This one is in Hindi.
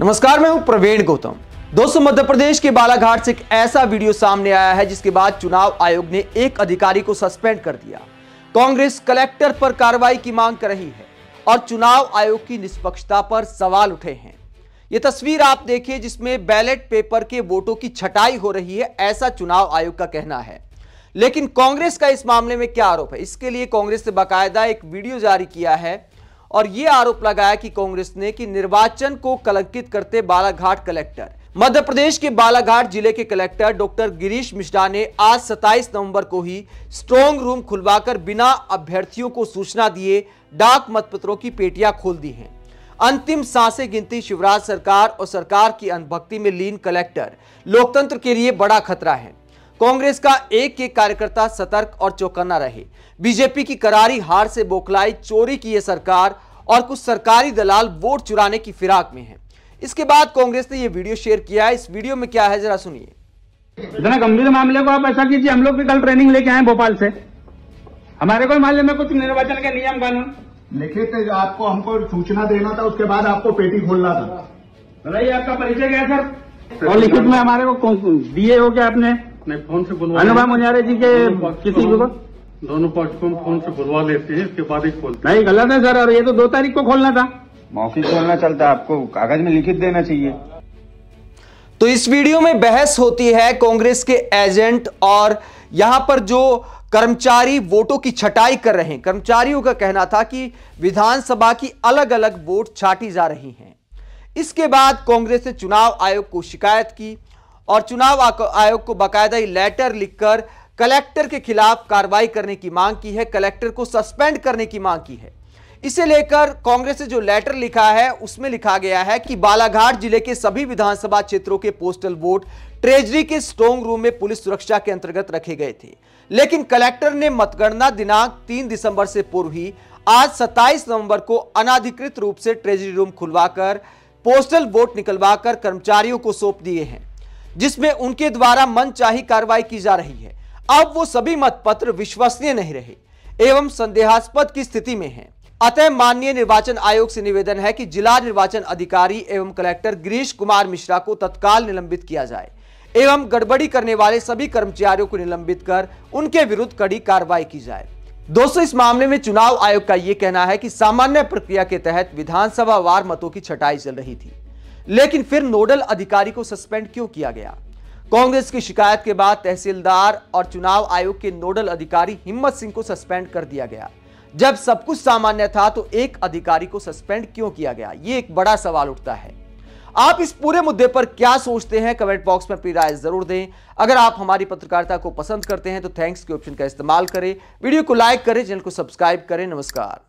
नमस्कार मैं हूं प्रवीण गौतम दोस्तों मध्य प्रदेश के बालाघाट से एक ऐसा वीडियो सामने आया है जिसके बाद चुनाव आयोग ने एक अधिकारी को सस्पेंड कर दिया कांग्रेस कलेक्टर पर कार्रवाई की मांग कर रही है और चुनाव आयोग की निष्पक्षता पर सवाल उठे हैं ये तस्वीर आप देखिए जिसमें बैलेट पेपर के वोटों की छटाई हो रही है ऐसा चुनाव आयोग का कहना है लेकिन कांग्रेस का इस मामले में क्या आरोप है इसके लिए कांग्रेस ने बाकायदा एक वीडियो जारी किया है और ये आरोप लगाया कि कांग्रेस ने कि निर्वाचन को कलंकित करते बालाघाट कलेक्टर मध्य प्रदेश के बालाघाट जिले के कलेक्टर डॉक्टर गिरीश मिश्रा ने आज 27 नवंबर को ही स्ट्रॉन्ग रूम खुलवाकर बिना अभ्यर्थियों को सूचना दिए डाक मतपत्रों की पेटियां खोल दी हैं अंतिम सांसें गिनती शिवराज सरकार और सरकार की अनभक्ति में लीन कलेक्टर लोकतंत्र के लिए बड़ा खतरा है कांग्रेस का एक एक कार्यकर्ता सतर्क और चौकन्ना रहे बीजेपी की करारी हार से बोखलाई चोरी की यह सरकार और कुछ सरकारी दलाल वोट चुराने की फिराक में है इसके बाद कांग्रेस ने यह वीडियो शेयर किया है इस वीडियो में क्या है जरा सुनिए इतना गंभीर मामले को आप ऐसा कीजिए हम लोग भी कल ट्रेनिंग लेके आए भोपाल से हमारे कोई मामले में कुछ निर्वाचन के नियम कानून लिखित तो आपको हमको सूचना देना था उसके बाद आपको पेटी खोलना था बताइए आपका परिचय क्या सर और लिखित में हमारे को दिए हो क्या आपने अपने फोन से बुलवा अनुभव मुनियारे जी के किसी को दोनों पक्ष को हम फोन से बुलवा लेते हैं इसके बाद ही खोलते नहीं गलत है सर और ये तो दो तारीख को खोलना था मौखिक खोलना चलता है आपको कागज में लिखित देना चाहिए तो इस वीडियो में बहस होती है कांग्रेस के एजेंट और यहां पर जो कर्मचारी वोटों की छटाई कर रहे हैं कर्मचारियों का कहना था कि विधानसभा की अलग अलग वोट छाटी जा रही हैं इसके बाद कांग्रेस ने चुनाव आयोग को शिकायत की और चुनाव आयोग को बाकायदा लेटर लिखकर कलेक्टर के खिलाफ कार्रवाई करने की मांग की है कलेक्टर को सस्पेंड करने की मांग की है इसे लेकर कांग्रेस ने जो लेटर लिखा है उसमें लिखा गया है कि बालाघाट जिले के सभी विधानसभा क्षेत्रों के पोस्टल वोट ट्रेजरी के स्ट्रोंग रूम में पुलिस सुरक्षा के अंतर्गत रखे गए थे लेकिन कलेक्टर ने मतगणना दिनांक 3 दिसंबर से पूर्व ही आज 27 नवंबर को अनाधिकृत रूप से ट्रेजरी रूम खुलवाकर पोस्टल वोट निकलवाकर कर्मचारियों को सौंप दिए हैं जिसमें उनके द्वारा मनचाही कार्रवाई की जा रही है अब वो सभी मतपत्र विश्वसनीय नहीं रहे एवं संदेहास्पद की स्थिति में है अतः माननीय निर्वाचन आयोग से निवेदन है कि जिला निर्वाचन अधिकारी एवं कलेक्टर गिरीश कुमार मिश्रा को तत्काल निलंबित किया जाए एवं गड़बड़ी करने वाले सभी कर्मचारियों को निलंबित कर उनके विरुद्ध कड़ी कार्रवाई की जाए दोस्तों इस मामले में चुनाव आयोग का ये कहना है कि सामान्य प्रक्रिया के तहत विधानसभा वार मतों की छटाई चल रही थी लेकिन फिर नोडल अधिकारी को सस्पेंड क्यों किया गया कांग्रेस की शिकायत के बाद तहसीलदार और चुनाव आयोग के नोडल अधिकारी हिम्मत सिंह को सस्पेंड कर दिया गया जब सब कुछ सामान्य था तो एक अधिकारी को सस्पेंड क्यों किया गया ये एक बड़ा सवाल उठता है आप इस पूरे मुद्दे पर क्या सोचते हैं कमेंट बॉक्स में अपनी राय जरूर दें अगर आप हमारी पत्रकारिता को पसंद करते हैं तो थैंक्स के ऑप्शन का इस्तेमाल करें वीडियो को लाइक करें चैनल को सब्सक्राइब करें नमस्कार